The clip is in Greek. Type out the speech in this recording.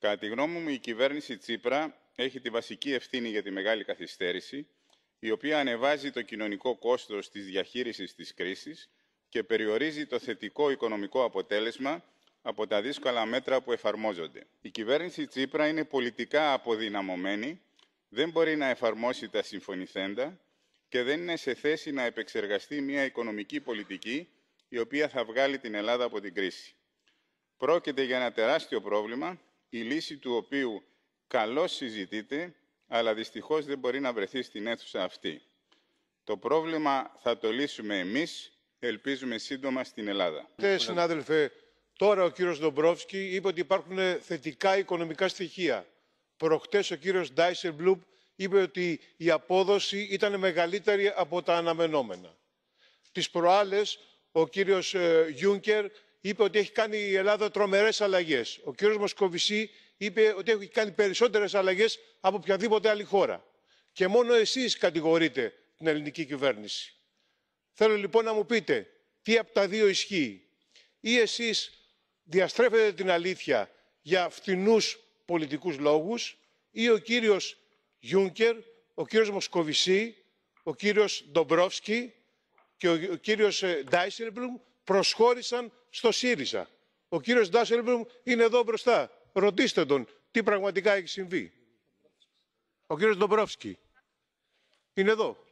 Κατά τη γνώμη μου, η κυβέρνηση Τσίπρα έχει τη βασική ευθύνη για τη μεγάλη καθυστέρηση, η οποία ανεβάζει το κοινωνικό κόστος της διαχείρισης της κρίσης και περιορίζει το θετικό οικονομικό αποτέλεσμα από τα δύσκολα μέτρα που εφαρμόζονται. Η κυβέρνηση Τσίπρα είναι πολιτικά αποδυναμωμένη, δεν μπορεί να εφαρμόσει τα συμφωνηθέντα και δεν είναι σε θέση να επεξεργαστεί μια οικονομική πολιτική η οποία θα βγάλει την Ελλάδα από την κρίση. Πρόκειται για ένα τεράστιο πρόβλημα η λύση του οποίου καλό συζητείται, αλλά δυστυχώς δεν μπορεί να βρεθεί στην αίθουσα αυτή. Το πρόβλημα θα το λύσουμε εμείς, ελπίζουμε σύντομα στην Ελλάδα. Συνάδελφε, τώρα ο κύριος Ντομπρόφσκι είπε ότι υπάρχουν θετικά οικονομικά στοιχεία. Προχτές ο κύριος Μπλουμπ είπε ότι η απόδοση ήταν μεγαλύτερη από τα αναμενόμενα. Τις προάλλες ο κύριος Γιούνκερ είπε ότι έχει κάνει η ελλάδα τρομερές αλλαγές. ο κύριος μοσκοβισή είπε ότι έχει κάνει περισσότερες αλλαγές από οποιαδήποτε άλλη χώρα. και μόνο εσείς κατηγορείτε την ελληνική κυβέρνηση. θέλω λοιπόν να μου πείτε τι από τα δύο ισχύει ή εσείς διαστρέφετε την αλήθεια για φθηνού πολιτικούς λόγους ή ο κύριος γιούνκερ ο κύριος μοσκοβισή ο κύριος ντομπρόφσκι και ο κύριο Ντάισερμπλουμ προσχώρησαν στο ΣΥΡΙΖΑ. Ο κύριος Ντάσελμπλουμ είναι εδώ μπροστά. Ρωτήστε τον τι πραγματικά έχει συμβεί. Ο κύριος Ντομπρόφσκι είναι εδώ.